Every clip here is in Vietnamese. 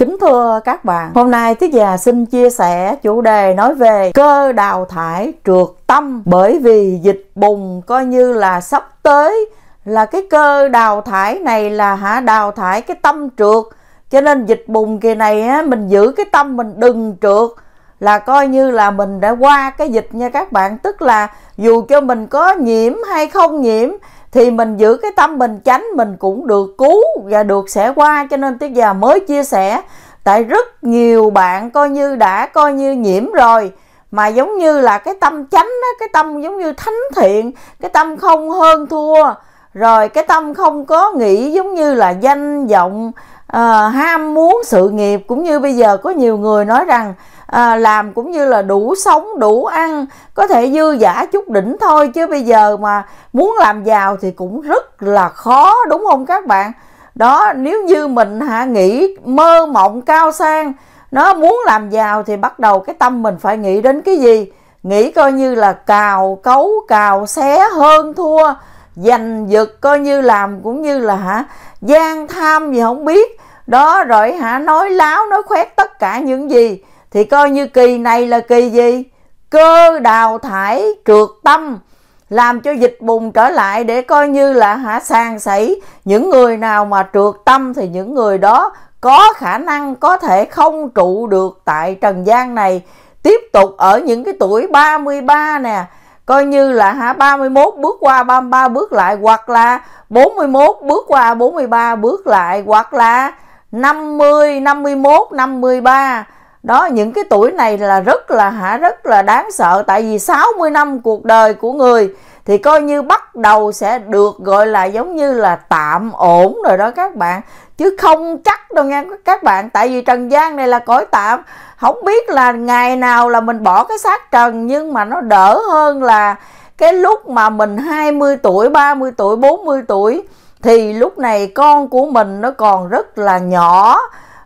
Kính thưa các bạn, hôm nay Tiết Già xin chia sẻ chủ đề nói về cơ đào thải trượt tâm bởi vì dịch bùng coi như là sắp tới là cái cơ đào thải này là hả đào thải cái tâm trượt cho nên dịch bùng kỳ này á, mình giữ cái tâm mình đừng trượt là coi như là mình đã qua cái dịch nha các bạn tức là dù cho mình có nhiễm hay không nhiễm thì mình giữ cái tâm mình chánh mình cũng được cứu và được sẽ qua cho nên tiết già mới chia sẻ tại rất nhiều bạn coi như đã coi như nhiễm rồi mà giống như là cái tâm chánh á, cái tâm giống như thánh thiện cái tâm không hơn thua rồi cái tâm không có nghĩ giống như là danh vọng à, ham muốn sự nghiệp cũng như bây giờ có nhiều người nói rằng à, làm cũng như là đủ sống đủ ăn có thể dư giả chút đỉnh thôi chứ bây giờ mà muốn làm giàu thì cũng rất là khó đúng không các bạn đó nếu như mình hạ nghĩ mơ mộng cao sang nó muốn làm giàu thì bắt đầu cái tâm mình phải nghĩ đến cái gì nghĩ coi như là cào cấu cào xé hơn thua giành giật coi như làm cũng như là hả gian tham gì không biết đó rồi hả nói láo nói khoét tất cả những gì thì coi như kỳ này là kỳ gì cơ đào thải trượt tâm làm cho dịch bùng trở lại để coi như là hả sàn sảy những người nào mà trượt tâm thì những người đó có khả năng có thể không trụ được tại trần gian này tiếp tục ở những cái tuổi 33 nè coi như là hả 31 bước qua 33 bước lại hoặc là 41 bước qua 43 bước lại hoặc là 50, 51, 53 đó những cái tuổi này là rất là hả rất là đáng sợ tại vì 60 năm cuộc đời của người thì coi như bắt đầu sẽ được gọi là giống như là tạm ổn rồi đó các bạn chứ không chắc đâu nha các bạn tại vì trần gian này là cõi tạm không biết là ngày nào là mình bỏ cái xác trần nhưng mà nó đỡ hơn là cái lúc mà mình 20 tuổi 30 tuổi 40 tuổi thì lúc này con của mình nó còn rất là nhỏ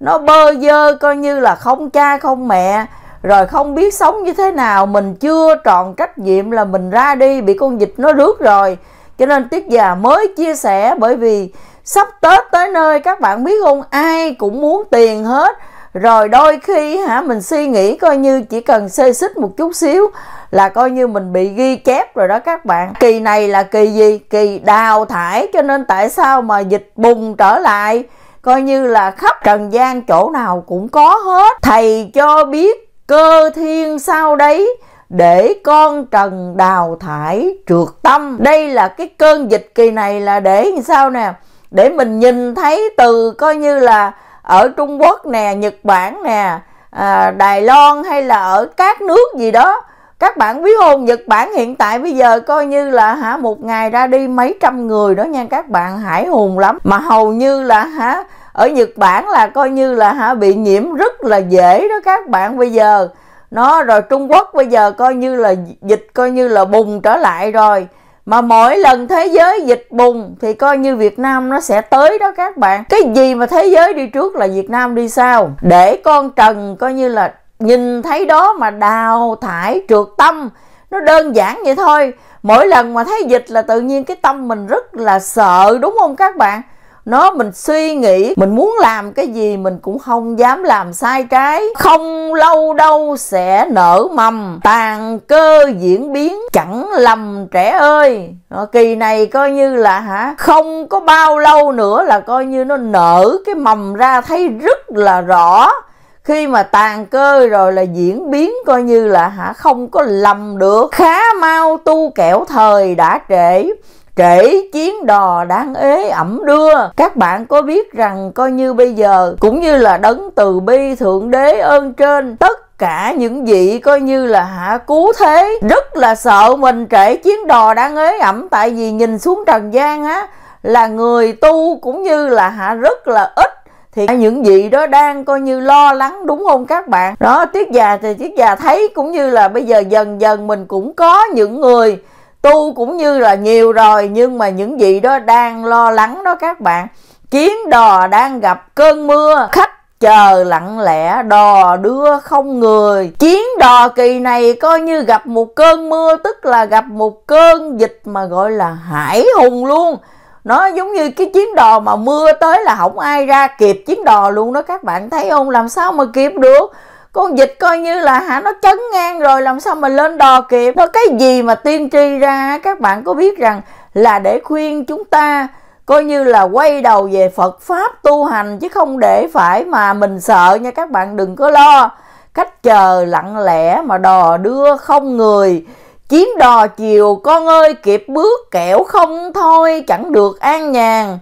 nó bơ dơ coi như là không cha không mẹ rồi không biết sống như thế nào mình chưa tròn trách nhiệm là mình ra đi bị con dịch nó rước rồi cho nên tiết già mới chia sẻ bởi vì sắp tết tới nơi các bạn biết không ai cũng muốn tiền hết rồi đôi khi hả mình suy nghĩ coi như chỉ cần xê xích một chút xíu là coi như mình bị ghi chép rồi đó các bạn kỳ này là kỳ gì kỳ đào thải cho nên tại sao mà dịch bùng trở lại coi như là khắp trần gian chỗ nào cũng có hết thầy cho biết cơ thiên sau đấy để con trần đào thải trượt tâm đây là cái cơn dịch kỳ này là để sao nè để mình nhìn thấy từ coi như là ở Trung Quốc nè Nhật Bản nè à, Đài Loan hay là ở các nước gì đó các bạn biết không Nhật Bản hiện tại bây giờ coi như là hả một ngày ra đi mấy trăm người đó nha các bạn hải hùng lắm mà hầu như là hả ở Nhật Bản là coi như là hả bị nhiễm rất là dễ đó các bạn bây giờ nó rồi Trung Quốc bây giờ coi như là dịch coi như là bùng trở lại rồi mà mỗi lần thế giới dịch bùng thì coi như Việt Nam nó sẽ tới đó các bạn cái gì mà thế giới đi trước là Việt Nam đi sau để con Trần coi như là nhìn thấy đó mà đào thải trượt tâm nó đơn giản vậy thôi mỗi lần mà thấy dịch là tự nhiên cái tâm mình rất là sợ đúng không các bạn nó mình suy nghĩ mình muốn làm cái gì mình cũng không dám làm sai trái không lâu đâu sẽ nở mầm tàn cơ diễn biến chẳng lầm trẻ ơi ờ, kỳ này coi như là hả không có bao lâu nữa là coi như nó nở cái mầm ra thấy rất là rõ khi mà tàn cơ rồi là diễn biến coi như là hả không có lầm được khá mau tu kẻo thời đã trễ kể chiến đò đang ế ẩm đưa các bạn có biết rằng coi như bây giờ cũng như là đấng từ bi thượng đế ơn trên tất cả những vị coi như là hạ cứu thế rất là sợ mình trễ chiến đò đang ế ẩm tại vì nhìn xuống trần gian á là người tu cũng như là hạ rất là ít thì những vị đó đang coi như lo lắng đúng không các bạn đó tiết già thì tiết già thấy cũng như là bây giờ dần dần mình cũng có những người tu cũng như là nhiều rồi nhưng mà những gì đó đang lo lắng đó các bạn kiến đò đang gặp cơn mưa khách chờ lặng lẽ đò đưa không người chiến đò kỳ này coi như gặp một cơn mưa tức là gặp một cơn dịch mà gọi là hải hùng luôn nó giống như cái chiến đò mà mưa tới là không ai ra kịp chiến đò luôn đó các bạn thấy không làm sao mà kịp được con dịch coi như là hả nó chấn ngang rồi làm sao mà lên đò kịp nó cái gì mà tiên tri ra các bạn có biết rằng là để khuyên chúng ta coi như là quay đầu về Phật pháp tu hành chứ không để phải mà mình sợ nha các bạn đừng có lo cách chờ lặng lẽ mà đò đưa không người chiến đò chiều con ơi kịp bước kẻo không thôi chẳng được an nhàn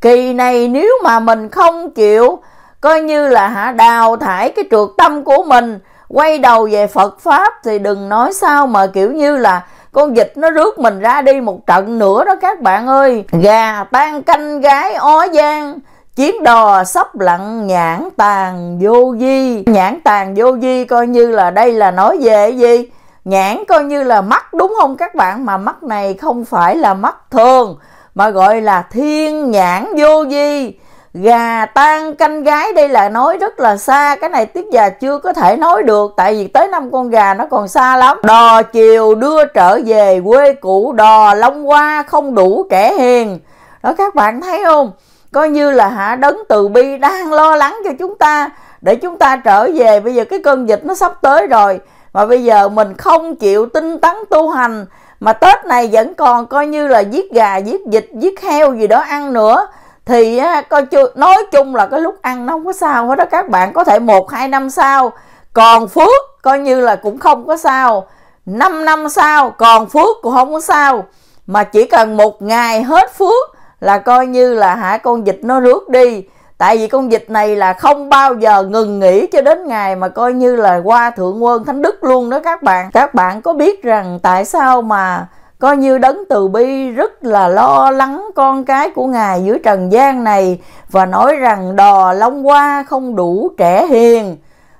kỳ này nếu mà mình không chịu coi như là hả đào thải cái trượt tâm của mình quay đầu về phật pháp thì đừng nói sao mà kiểu như là con dịch nó rước mình ra đi một trận nữa đó các bạn ơi gà tan canh gái ó giang chiến đò sắp lặn nhãn tàn vô di nhãn tàn vô di coi như là đây là nói về gì nhãn coi như là mắt đúng không các bạn mà mắt này không phải là mắt thường mà gọi là thiên nhãn vô di gà tan canh gái đây là nói rất là xa cái này tiết già chưa có thể nói được tại vì tới năm con gà nó còn xa lắm đò chiều đưa trở về quê cũ đò long qua không đủ kẻ hiền đó các bạn thấy không coi như là hạ đấng từ bi đang lo lắng cho chúng ta để chúng ta trở về bây giờ cái cơn dịch nó sắp tới rồi mà bây giờ mình không chịu tinh tấn tu hành mà tết này vẫn còn coi như là giết gà giết vịt giết heo gì đó ăn nữa thì coi chưa nói chung là cái lúc ăn nó không có sao hết đó các bạn có thể một hai năm sau còn phước coi như là cũng không có sao 5 năm sau còn phước cũng không có sao mà chỉ cần một ngày hết phước là coi như là hả con dịch nó rước đi tại vì con dịch này là không bao giờ ngừng nghỉ cho đến ngày mà coi như là qua thượng quân thánh đức luôn đó các bạn các bạn có biết rằng tại sao mà coi như đấng từ bi rất là lo lắng con cái của ngài dưới trần gian này và nói rằng đò long qua không đủ trẻ hiền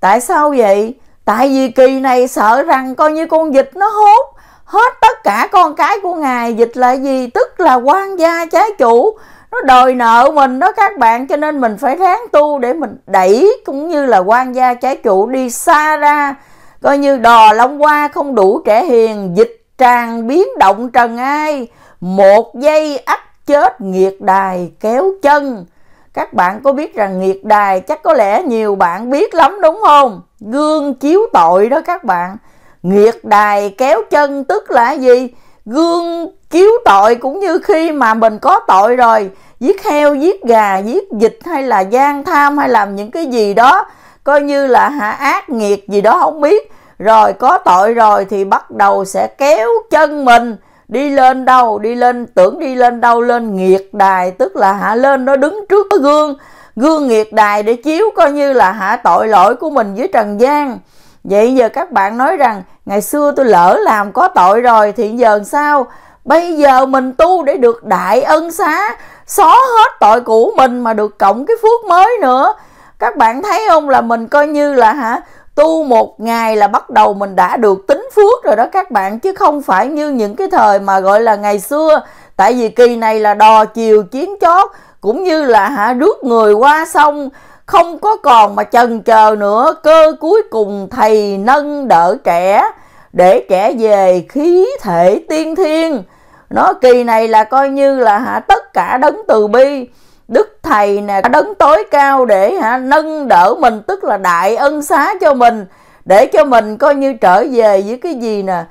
tại sao vậy tại vì kỳ này sợ rằng coi như con dịch nó hốt hết tất cả con cái của ngài dịch là gì tức là quan gia trái chủ nó đòi nợ mình đó các bạn cho nên mình phải ráng tu để mình đẩy cũng như là quan gia trái chủ đi xa ra coi như đò long qua không đủ trẻ hiền dịch tràng biến động trần ai một giây ắt chết nghiệt đài kéo chân các bạn có biết rằng nghiệt đài chắc có lẽ nhiều bạn biết lắm đúng không gương chiếu tội đó các bạn nghiệt đài kéo chân tức là gì gương chiếu tội cũng như khi mà mình có tội rồi giết heo giết gà giết dịch hay là gian tham hay làm những cái gì đó coi như là hạ ác nghiệt gì đó không biết rồi có tội rồi thì bắt đầu sẽ kéo chân mình đi lên đâu đi lên tưởng đi lên đâu lên nghiệt đài tức là hạ lên nó đứng trước cái gương gương nghiệt đài để chiếu coi như là hạ tội lỗi của mình với trần gian vậy giờ các bạn nói rằng ngày xưa tôi lỡ làm có tội rồi thì giờ sao bây giờ mình tu để được đại ân xá xóa hết tội cũ mình mà được cộng cái phước mới nữa các bạn thấy không là mình coi như là hả tu một ngày là bắt đầu mình đã được tính phước rồi đó các bạn chứ không phải như những cái thời mà gọi là ngày xưa tại vì kỳ này là đò chiều chiến chót cũng như là hả rước người qua sông không có còn mà chần chờ nữa cơ cuối cùng thầy nâng đỡ trẻ để trẻ về khí thể tiên thiên nó kỳ này là coi như là hả tất cả đấng từ bi đức thầy nè đấng tối cao để hả nâng đỡ mình tức là đại ân xá cho mình để cho mình coi như trở về với cái gì nè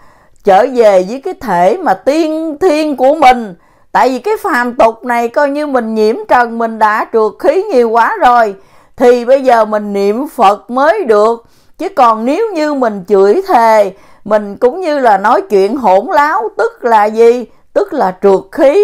trở về với cái thể mà tiên thiên của mình tại vì cái phàm tục này coi như mình nhiễm trần mình đã trượt khí nhiều quá rồi thì bây giờ mình niệm phật mới được chứ còn nếu như mình chửi thề mình cũng như là nói chuyện hỗn láo tức là gì tức là trượt khí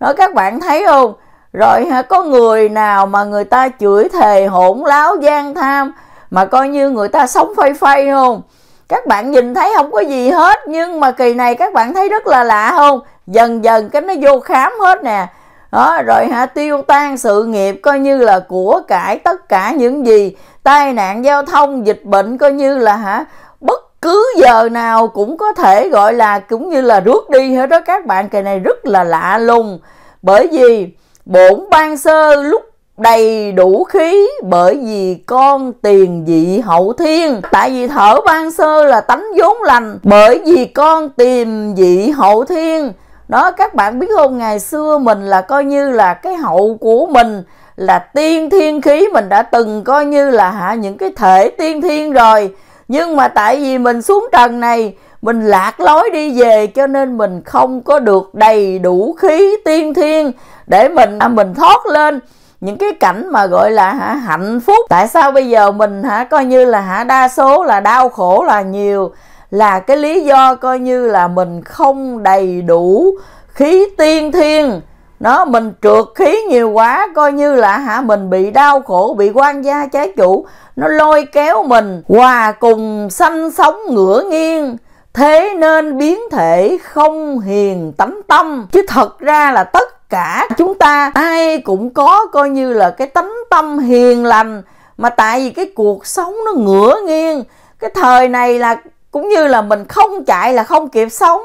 đó các bạn thấy không rồi hả có người nào mà người ta chửi thề hỗn láo gian tham mà coi như người ta sống phay phay không các bạn nhìn thấy không có gì hết nhưng mà kỳ này các bạn thấy rất là lạ không dần dần cái nó vô khám hết nè đó rồi hả tiêu tan sự nghiệp coi như là của cải tất cả những gì tai nạn giao thông dịch bệnh coi như là hả bất cứ giờ nào cũng có thể gọi là cũng như là rước đi hết đó các bạn kỳ này rất là lạ lùng bởi vì bổn ban sơ lúc đầy đủ khí bởi vì con tiền dị hậu thiên tại vì thở ban sơ là tánh vốn lành bởi vì con tìm dị hậu thiên đó các bạn biết không ngày xưa mình là coi như là cái hậu của mình là tiên thiên khí mình đã từng coi như là hạ những cái thể tiên thiên rồi nhưng mà tại vì mình xuống trần này mình lạc lối đi về cho nên mình không có được đầy đủ khí tiên thiên để mình à, mình thoát lên những cái cảnh mà gọi là hả hạnh phúc tại sao bây giờ mình hả coi như là hả đa số là đau khổ là nhiều là cái lý do coi như là mình không đầy đủ khí tiên thiên nó mình trượt khí nhiều quá coi như là hả mình bị đau khổ bị quan gia trái chủ nó lôi kéo mình hòa cùng sanh sống ngửa nghiêng thế nên biến thể không hiền tánh tâm chứ thật ra là tất cả chúng ta ai cũng có coi như là cái tánh tâm hiền lành mà tại vì cái cuộc sống nó ngửa nghiêng cái thời này là cũng như là mình không chạy là không kịp sống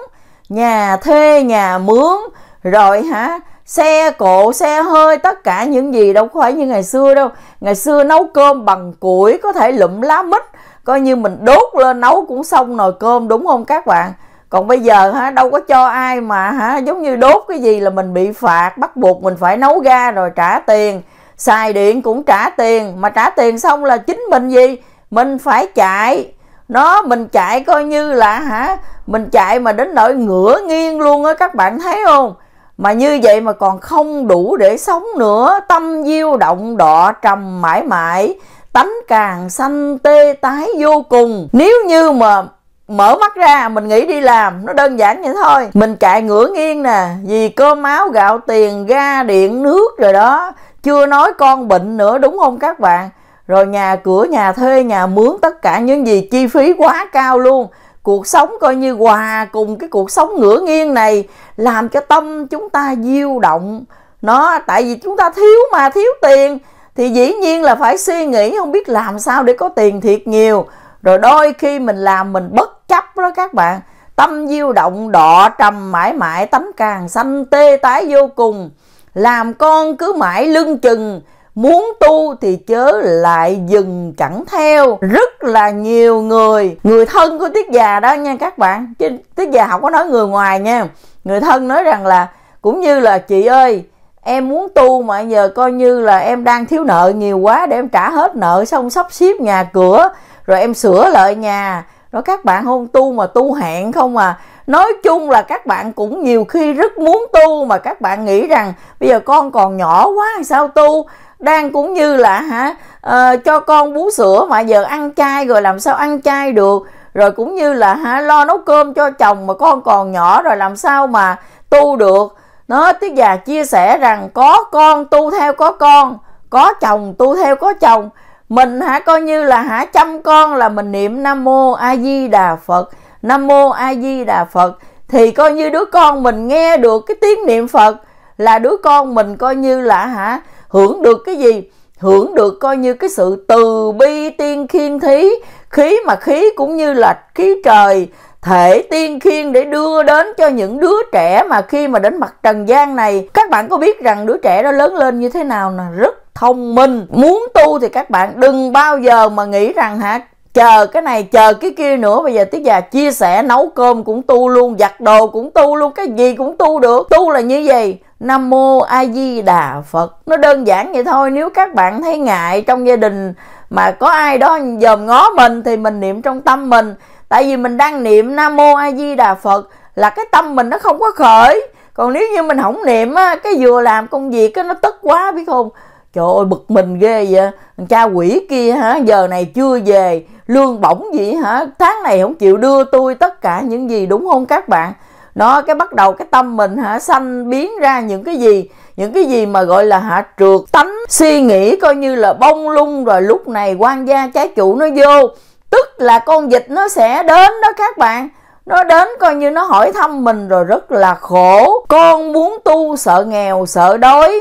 nhà thuê nhà mướn rồi hả xe cộ xe hơi tất cả những gì đâu phải như ngày xưa đâu ngày xưa nấu cơm bằng củi có thể lụm lá mít coi như mình đốt lên nấu cũng xong nồi cơm đúng không các bạn còn bây giờ hả, đâu có cho ai mà hả giống như đốt cái gì là mình bị phạt bắt buộc mình phải nấu ga rồi trả tiền xài điện cũng trả tiền mà trả tiền xong là chính mình gì mình phải chạy nó mình chạy coi như là hả mình chạy mà đến nỗi ngửa nghiêng luôn á các bạn thấy không mà như vậy mà còn không đủ để sống nữa tâm diêu động đọ trầm mãi mãi tánh càng xanh tê tái vô cùng nếu như mà mở mắt ra mình nghĩ đi làm nó đơn giản vậy thôi mình chạy ngửa nghiêng nè vì cơm áo gạo tiền ga điện nước rồi đó chưa nói con bệnh nữa đúng không các bạn rồi nhà cửa nhà thuê nhà mướn tất cả những gì chi phí quá cao luôn cuộc sống coi như hòa cùng cái cuộc sống ngửa nghiêng này làm cho tâm chúng ta diêu động nó tại vì chúng ta thiếu mà thiếu tiền thì dĩ nhiên là phải suy nghĩ không biết làm sao để có tiền thiệt nhiều rồi đôi khi mình làm mình bất chấp đó các bạn tâm diêu động đọ trầm mãi mãi tánh càng xanh tê tái vô cùng làm con cứ mãi lưng chừng muốn tu thì chớ lại dừng chẳng theo rất là nhiều người người thân của tiết già đó nha các bạn chứ tiết già không có nói người ngoài nha người thân nói rằng là cũng như là chị ơi em muốn tu mà giờ coi như là em đang thiếu nợ nhiều quá để em trả hết nợ xong sắp xếp nhà cửa rồi em sửa lại nhà rồi các bạn không tu mà tu hẹn không à nói chung là các bạn cũng nhiều khi rất muốn tu mà các bạn nghĩ rằng bây giờ con còn nhỏ quá sao tu đang cũng như là hả uh, cho con bú sữa mà giờ ăn chay rồi làm sao ăn chay được rồi cũng như là hả lo nấu cơm cho chồng mà con còn nhỏ rồi làm sao mà tu được nó tiết già chia sẻ rằng có con tu theo có con có chồng tu theo có chồng mình hả coi như là hả chăm con là mình niệm nam mô a di đà phật nam mô a di đà phật thì coi như đứa con mình nghe được cái tiếng niệm phật là đứa con mình coi như là hả hưởng được cái gì hưởng được coi như cái sự từ bi tiên khiên thí khí mà khí cũng như là khí trời thể tiên khiên để đưa đến cho những đứa trẻ mà khi mà đến mặt trần gian này các bạn có biết rằng đứa trẻ đó lớn lên như thế nào nè rất thông minh muốn tu thì các bạn đừng bao giờ mà nghĩ rằng hả chờ cái này chờ cái kia nữa bây giờ tiết già chia sẻ nấu cơm cũng tu luôn giặt đồ cũng tu luôn cái gì cũng tu được tu là như vậy nam mô a di đà phật nó đơn giản vậy thôi nếu các bạn thấy ngại trong gia đình mà có ai đó dòm ngó mình thì mình niệm trong tâm mình tại vì mình đang niệm nam mô a di đà phật là cái tâm mình nó không có khởi còn nếu như mình không niệm á cái vừa làm công việc á nó tức quá biết không trời ơi bực mình ghê vậy thằng cha quỷ kia hả giờ này chưa về lương bổng gì hả tháng này không chịu đưa tôi tất cả những gì đúng không các bạn nó cái bắt đầu cái tâm mình hả sanh biến ra những cái gì những cái gì mà gọi là hả trượt tánh suy nghĩ coi như là bông lung rồi lúc này quan gia trái chủ nó vô tức là con dịch nó sẽ đến đó các bạn nó đến coi như nó hỏi thăm mình rồi rất là khổ con muốn tu sợ nghèo sợ đói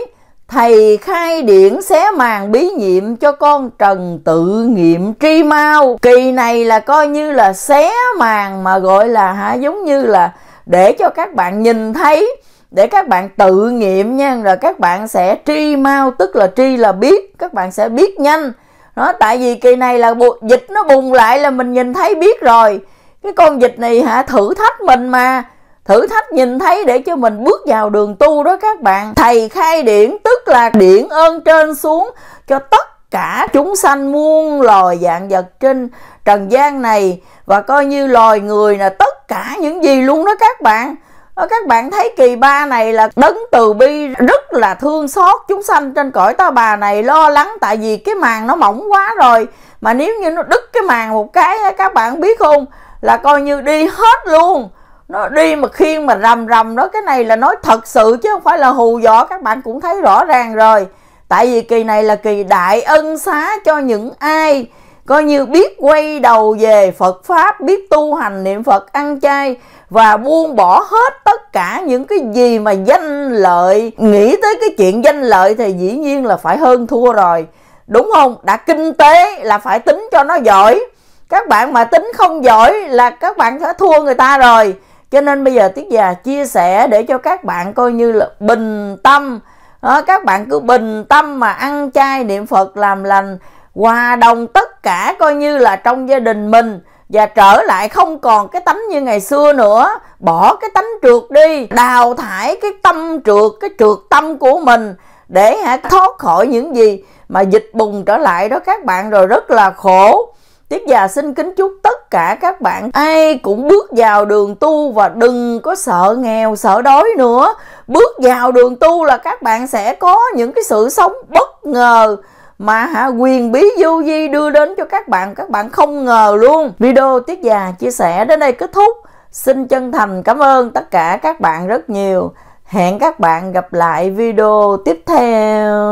thầy khai điển xé màn bí nhiệm cho con trần tự nghiệm tri mau kỳ này là coi như là xé màn mà gọi là hả giống như là để cho các bạn nhìn thấy để các bạn tự nghiệm nha rồi các bạn sẽ tri mau tức là tri là biết các bạn sẽ biết nhanh đó tại vì kỳ này là bu, dịch nó bùng lại là mình nhìn thấy biết rồi cái con dịch này hả thử thách mình mà thử thách nhìn thấy để cho mình bước vào đường tu đó các bạn thầy khai điển tức là điển ơn trên xuống cho tất cả chúng sanh muôn loài dạng vật trên trần gian này và coi như loài người là tất cả những gì luôn đó các bạn Ờ, các bạn thấy kỳ ba này là đấng từ bi rất là thương xót chúng sanh trên cõi ta bà này lo lắng tại vì cái màn nó mỏng quá rồi mà nếu như nó đứt cái màn một cái các bạn biết không là coi như đi hết luôn nó đi mà khiên mà rầm rầm đó cái này là nói thật sự chứ không phải là hù dọ các bạn cũng thấy rõ ràng rồi tại vì kỳ này là kỳ đại ân xá cho những ai coi như biết quay đầu về Phật pháp biết tu hành niệm Phật ăn chay và buông bỏ hết tất cả những cái gì mà danh lợi nghĩ tới cái chuyện danh lợi thì dĩ nhiên là phải hơn thua rồi đúng không đã kinh tế là phải tính cho nó giỏi các bạn mà tính không giỏi là các bạn sẽ thua người ta rồi cho nên bây giờ tiết già chia sẻ để cho các bạn coi như là bình tâm đó, các bạn cứ bình tâm mà ăn chay niệm phật làm lành hòa đồng tất cả coi như là trong gia đình mình và trở lại không còn cái tánh như ngày xưa nữa bỏ cái tánh trượt đi đào thải cái tâm trượt cái trượt tâm của mình để hả thoát khỏi những gì mà dịch bùng trở lại đó các bạn rồi rất là khổ Tiết già xin kính chúc tất cả các bạn ai cũng bước vào đường tu và đừng có sợ nghèo, sợ đói nữa. Bước vào đường tu là các bạn sẽ có những cái sự sống bất ngờ mà hả quyền bí du di đưa đến cho các bạn các bạn không ngờ luôn video tiết già chia sẻ đến đây kết thúc xin chân thành cảm ơn tất cả các bạn rất nhiều hẹn các bạn gặp lại video tiếp theo